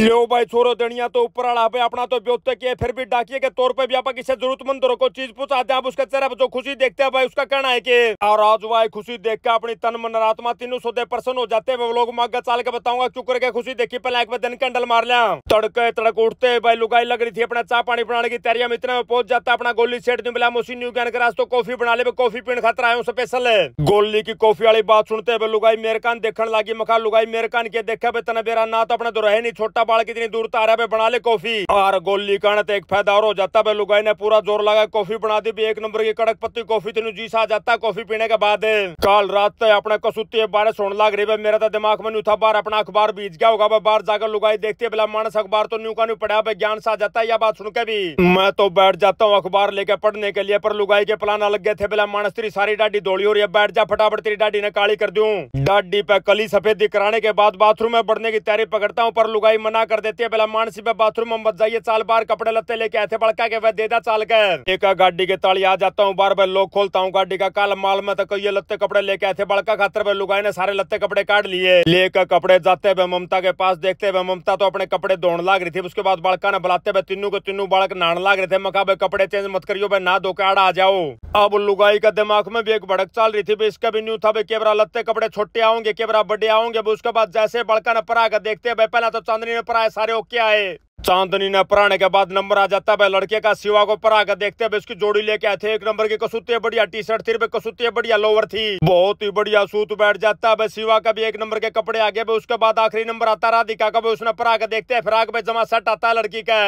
लो भाई छोरो दनिया तो ऊपर आला पे अपना तो व्यवस्था किए फिर भी डाकिए के तौर पे भी आप इसे जरूरतमंद को चीज पूछाते आप उसका चेहरा जो खुशी देखते हैं भाई उसका कहना है कि और आज भाई खुशी देख के अपनी तन मन आत्मा तीनों सौदे प्रसन्न हो जाते हैं लोग मग्गा चाल के बताऊंगा चुप करके खुशी देखी पहले एक बार दिन कैंडल मार लिया तड़के तड़क उठते भाई लुगाई लग रही थी अपना चाह पानी बनाने की तैयारियां हम इतने पहुंच जाता अपना गोली सेट दू मिला मोसी न्यू ज्ञान कराज तो कॉफी बना ले कॉफी पीने खातर आयो स्पेशल गोली की कॉफी वाली बात सुनते हुए लुगाई मेरे कान देखने लगी मखा लुगाई मेरे कान के देखा भाई तना बेरा ना तो अपना तो रहे नहीं छोटा बाढ़ कितनी दूर तार पे बना ले कॉफी और गोली कारण एक फायदा और हो जाता है लुगाई ने पूरा जोर लगा कॉफी बना दी भी एक नंबर की कड़क पत्ती कॉफी तेन जी सा जाता कॉफी पीने के बाद कल रात तक अपने कसूती है बारिश लग रही है मेरा तो दिमाग में था बार अपना अखबार बीज गया होगा भाई बाहर जाकर लुगाई देखती है बोला मानस अखबार तो न्यू का न्यू पढ़ा ज्ञान सा जाता है यह बात सुन के भी मैं तो बैठ जाता हूँ अखबार लेके पढ़ने के लिए पर लुगाई के प्लान अलग गए थे बोला मानस तेरी सारी डाडी दौड़ी हो रही है बैठ जा फटाफट तेरी डाडी ने काली कर दू डाडी पे कली सफेदी कराने के बाद बाथरूम में बढ़ने की तैयारी पकड़ता हूँ पर लुगाई मना मना कर देती है मानसी में बाथरूम में मत जाइए चाल बार कपड़े लत्ते लेके आए थे बड़का के वह दे दा चाल कर एक गाड़ी के ताली आ जाता हूँ बार बार लोग खोलता हूँ गाड़ी का काल माल में तक तो ये लते कपड़े लेके आए थे बड़का खातर पर लुगाई ने सारे लत्ते कपड़े काट लिए लेकर कपड़े जाते हुए ममता के पास देखते हुए ममता तो अपने कपड़े धोने लाग रही थी उसके बाद बड़का ने बुलाते हुए तीनू को तीनू बड़क नहाने लाग रहे थे मका भाई कपड़े चेंज मत करियो भाई ना धोके आड़ा आ जाओ अब लुगाई का दिमाग में भी एक भड़क चल रही थी इसका भी न्यू था केवरा लत्ते कपड़े छोटे आओगे केवरा बड़े आओगे उसके बाद जैसे बड़का ने पराग देखते हुए पहला तो चांदनी ने पर आए सारे ओके आए चांदनी ने पराने के बाद नंबर आ जाता है लड़के का सिवा को परा कर देखते हैं इसकी जोड़ी लेके आए थे एक नंबर की कसूती बढ़िया टी शर्ट थी कसूती बढ़िया लोवर थी बहुत ही बढ़िया सूत बैठ जाता है सिवा का भी एक नंबर के कपड़े आगे भी उसके बाद आखिरी नंबर आता राधिका का भी उसने परा कर देखते है फिराक भाई जमा सेट आता है लड़की का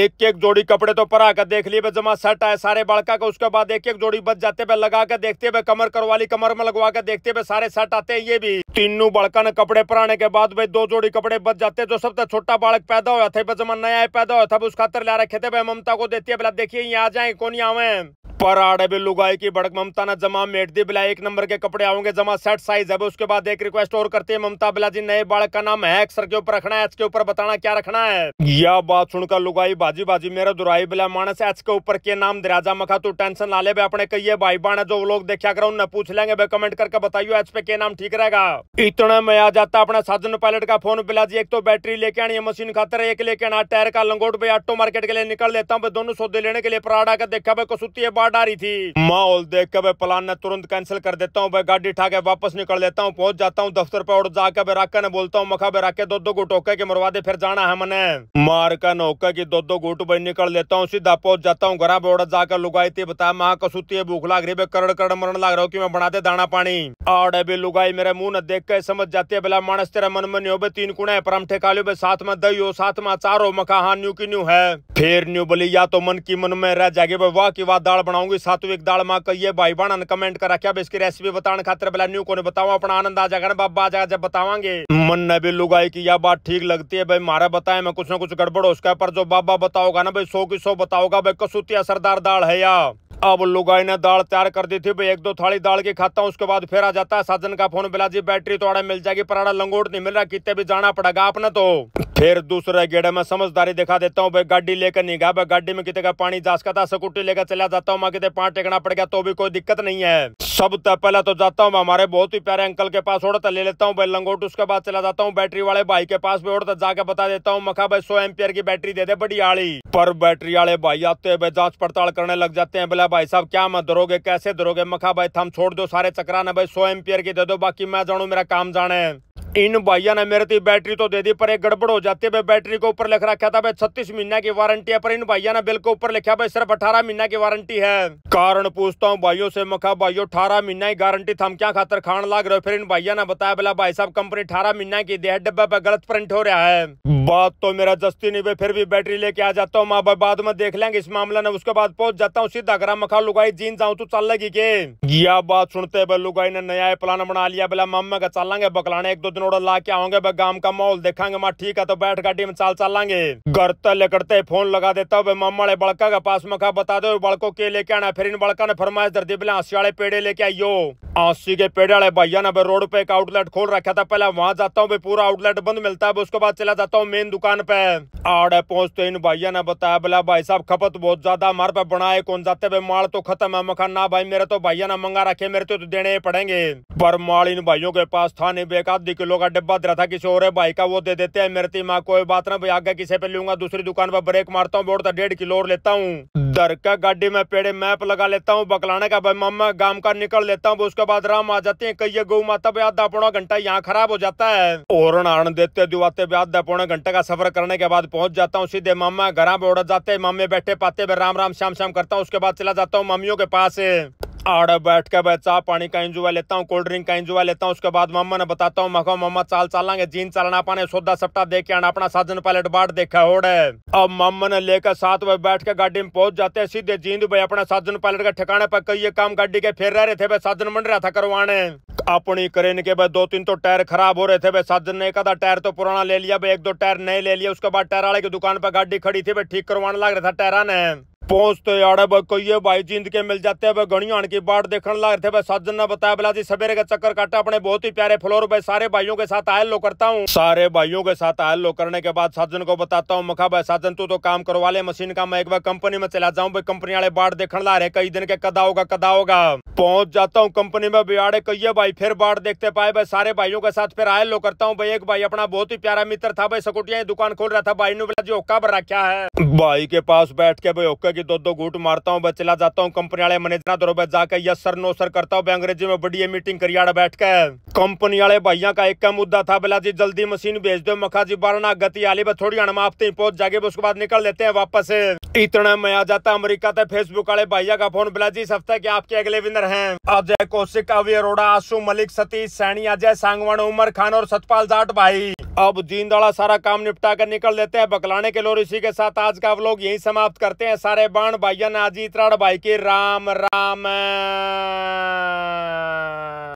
एक एक जोड़ी कपड़े तो परा कर देख लिए जमा सेट आए सारे बड़का का उसके बाद एक एक जोड़ी बच जाते हुए लगा कर देखते है कमर करवाली कमर में लगवा कर देखते हुए सारे सेट आते हैं ये भी तीनों बड़का ने कपड़े पराने के बाद भाई दो जोड़ी कपड़े बच जाते जो सबसे छोटा बालक पैदा हुआ था जमा नया पैदा हो तब खातर ला रखे थे ममता को देती है भला देखिए यहाँ आ जाए कौन आवे पराड़े भी लुगाई की बड़क ममता ने जमा मेट दी बिला एक नंबर के कपड़े आओगे जमा सेट साइज है उसके बाद एक रिक्वेस्ट और करते हैं ममता बिला जी नए बाढ़ का नाम है अक्सर के ऊपर रखना है एच के ऊपर बताना क्या रखना है यह बात सुनकर लुगाई बाजी बाजी मेरा दुराई बिला मानस एच के ऊपर के नाम दिराजा मखा तू टेंशन ला ले अपने कही भाई बहन जो लोग देखा करो उन्हें पूछ लेंगे बे कमेंट करके बताइयो एच पे के नाम ठीक रहेगा इतना में आ जाता अपना साधन पायलट का फोन बिला जी एक तो बैटरी लेके आनी है मशीन खातर एक लेके आना टायर का लंगोट भाई ऑटो मार्केट के लिए निकल लेता हूँ दोनों सौदे लेने के लिए पराड़ा का देखा भाई कसूती है बाढ़ आ रही थी माहौल देख के भाई प्लान ने तुरंत कैंसिल कर देता हूँ भाई गाड़ी ठाके वापस निकल लेता हूँ पहुंच जाता हूँ दफ्तर पे और जाकर भाई बेराका ने बोलता हूँ मखा बेराके दो दो गुट होके मरवा दे फिर जाना है मैंने मार का नौका की दो दो गुट भाई निकल लेता हूँ सीधा पहुंच जाता हूँ घरा बोड़ा जाकर लुगाई थी बताया माँ कसूती है भूख लाग रही है करड़ करड़ मरण लग रहा हूँ की मैं बना दे दाना पानी आड़े भी लुगाई मेरे मुंह न देख के समझ जाती है बोला मानस तेरा मन मन हो तीन कुण है परामठे खा लो बे साथ में दही हो साथ में अचार हो मखा हाँ न्यू की न्यू है फिर न्यू बोली या तो मन की मन में रह जाएगी वाह की वाह दाल बना बनाऊंगी सात्विक दाल माँ ਮਾ ਕਈਏ ਭਾਈ ਬਣਨ ਕਮੈਂਟ ਕਰ ਰੱਖਿਆ ਬੇ रेसिपी बताने खातर बोला न्यू को बताओ अपना आनंद आ जाएगा बाबा आ जाएगा जब बतावांगे मन ने भी लुगाई की यह बात ठीक लगती है भाई मारा बताए मैं कुछ ना कुछ गड़बड़ हो उसका पर जो बाबा बताओगा ना भाई सो की सो बताओगा भाई कसूती असरदार दाल है या अब लुगाई ने दाल तैयार कर दी थी भाई एक दो थाली दाल की खाता हूँ उसके बाद फिर आ जाता है साजन का फोन बिला जी बैटरी तो आड़े मिल जाएगी पर आड़ा लंगोट नहीं मिल रहा कितने भी जाना पड़ेगा आपने तो फिर दूसरे गेड़े में समझदारी दिखा देता हूँ भाई गाड़ी लेकर नहीं गया भाई गाड़ी में कितने का पानी जा था स्कूटी लेकर चला जाता हूँ मैं कितने पान टेकना पड़ गया तो भी कोई दिक्कत नहीं है सब तो पहले तो जाता हूँ हमारे बहुत ही प्यारे अंकल के पास उड़ता ले लेता हूँ भाई लंगोट उसके बाद चला जाता हूँ बैटरी वाले भाई के पास भी उड़ता जाकर बता देता हूँ मखा भाई सौ एमपियर की बैटरी दे दे बड़ी आड़ी पर बैटरी वाले भाई आते हैं भाई जांच पड़ताल करने लग जाते हैं बोला भाई साहब क्या मैं धरोगे कैसे धरोगे मखा भाई थम छोड़ दो सारे ने भाई सौ एमपियर की दे दो बाकी मैं जानू मेरा काम जाने इन भाइय ने मेरे थी बैटरी तो दे दी पर एक गड़बड़ हो जाती है भाई बैटरी को ऊपर लिख रखा था भाई छत्तीस महीना की वारंटी है पर इन भाइयों ने बिल के ऊपर लिखा भाई सिर्फ अठारह महीना की वारंटी है कारण पूछता हूँ भाइयों से मखा भाइयों अठारह महीना की गारंटी थम क्या खातर खान लाग रहे फिर इन भाइयों ने बताया बोला भाई साहब कंपनी अठारह महीना की दे डब्बे पे गलत प्रिंट हो रहा है बात तो मेरा जस्ती नहीं भाई फिर भी बैटरी लेके आ जाता हूँ माँ भाई बाद में देख लेंगे इस मामले ने उसके बाद पहुंच जाता हूँ सीधा ग्राम मखा लुगाई जीन जाऊँ तू तो चल लगी के यह बात सुनते भाई लुगाई ने नया प्लान बना लिया बोला मामा का चल बकलाने एक दो दिनों नोडल ला के आओगे गांव का माहौल देखेंगे माँ ठीक है तो बैठ गाड़ी में चाल चलांगे घर तो लेकर फोन लगा देता हूँ मम्मा बड़का के पास मखा बता दो बड़को के लेके आना फिर इन बड़का ने फरमाइश दर दी बोले वाले हाँ, पेड़े लेके आइयो आसी के पेड़े वाले भैया ने रोड पे एक आउटलेट खोल रखा था पहले वहाँ जाता हूँ पूरा आउटलेट बंद मिलता है उसके बाद चला जाता हूँ मेन दुकान पे आड़े पहुंचते इन भैया ने बताया बोला भाई साहब खपत बहुत ज्यादा हमारे पे बनाए कौन जाते भाई माल तो खत्म है मखान ना भाई मेरे तो भैया ने मंगा रखे मेरे तो, तो देने पड़ेंगे पर माल इन भाइयों के पास था नहीं बेकार किलो सौ का डिब्बा दे रहा था किसी और भाई का वो दे देते हैं मेरे तो माँ कोई बात ना भाई आगे किसी पे लूंगा दूसरी दुकान पर ब्रेक मारता हूँ बोर्ड तो डेढ़ किलो और लेता हूँ दर का गाड़ी में पेड़ मैप लगा लेता हूँ बकलाने का भाई मम्मा गांव का निकल लेता हूँ उसके बाद राम आ जाते हैं कई गौ माता भी आधा पौना घंटा यहाँ खराब हो जाता है और आन देते दुआते भी आधा पौना घंटे का सफर करने के बाद पहुंच जाता हूँ सीधे मामा घर पे जाते मामे बैठे पाते राम राम श्याम श्याम करता हूँ उसके बाद चला जाता हूँ मम्मियों के पास आड़े बैठ के भाई चाह पानी का इंजुआ लेता हूँ कोल्ड ड्रिंक का इंजुआ लेता हूँ उसके बाद मम्मा ने बताता हूँ मखो मम्मा चाल चालांगे जीन चलना पाने सौदा सप्टा देख के आना अपना साजन पायलट बाट देखा होड़े अब मम्मा ने लेकर साथ भाई बैठ के गाड़ी में पहुंच जाते हैं सीधे जींद भाई अपने साजन पायलट के ठिकाने पर कई काम गाड़ी के फेर रहे थे भाई साजन मंड रहा था करवाने अपनी करेन के भाई दो तीन तो टायर खराब हो रहे थे भाई साजन ने कहा टायर तो पुराना ले लिया भाई एक दो टायर नए ले लिया उसके बाद टायर वाले की दुकान पर गाड़ी खड़ी थी भाई ठीक करवाने लग रहा था टायरा ने ਪਹੁੰਚ ਤੇ ਆੜੇ ਬਈ भाई ਭਾਈ के मिल जाते हैं गणी ਗਣੀਆਂ की बाढ़ ਬਾੜ लग रहे थे ਬਈ ਸਾਜਨ बताया बोला जी सवेरे का चक्कर काटा अपने बहुत ही प्यारे फ्लोर भाई सारे भाइयों के साथ आयल लो करता हूँ सारे भाइयों के साथ आयल लो करने के बाद साजन को बताता हूँ मखा भाई साजन तू तो काम करवा ले मशीन का मैं एक बार कंपनी में चला जाऊँ भाई कंपनी वाले बाढ़ देखने ला रहे कई दिन के कदा होगा कदा होगा पहुंच जाता हूँ कंपनी में बिहाड़े कही भाई फिर बाढ़ देखते पाए भाई सारे भाइयों के साथ फिर आयल लो करता हूँ भाई एक भाई अपना बहुत ही प्यारा मित्र था भाई सकुटिया दुकान खोल रहा था भाई ने बोला जी ओक्का पर रखा है भाई के पास बैठ के भाई ओक्का कि दो दो घूट मारता हूँ चला जाता हूँ कंपनी वाले मैनेजर दौर जाकर यस सर नो सर करता हूँ अंग्रेजी में बढ़िया मीटिंग करियाड़ा बैठ कर कंपनी वाले भैया का एक का मुद्दा था बोला जी जल्दी मशीन भेज दो मखा जी बारना गति आली बस थोड़ी हम आपते ही पहुंच जागे उसके बाद निकल लेते हैं वापस इतना मैं आ जाता अमेरिका तक फेसबुक वाले भैया का फोन बोला जी इस के आपके अगले विनर हैं अजय कौशिक अवि अरोड़ा आशु मलिक सतीश सैनी अजय सांगवान उमर खान और सतपाल जाट भाई अब दीन सारा काम निपटा कर निकल लेते हैं बकलाने के लोग इसी के साथ आज का लोग यही समाप्त करते हैं सारे जय बाण भाईया नाजी त्राड़ भाई के राम राम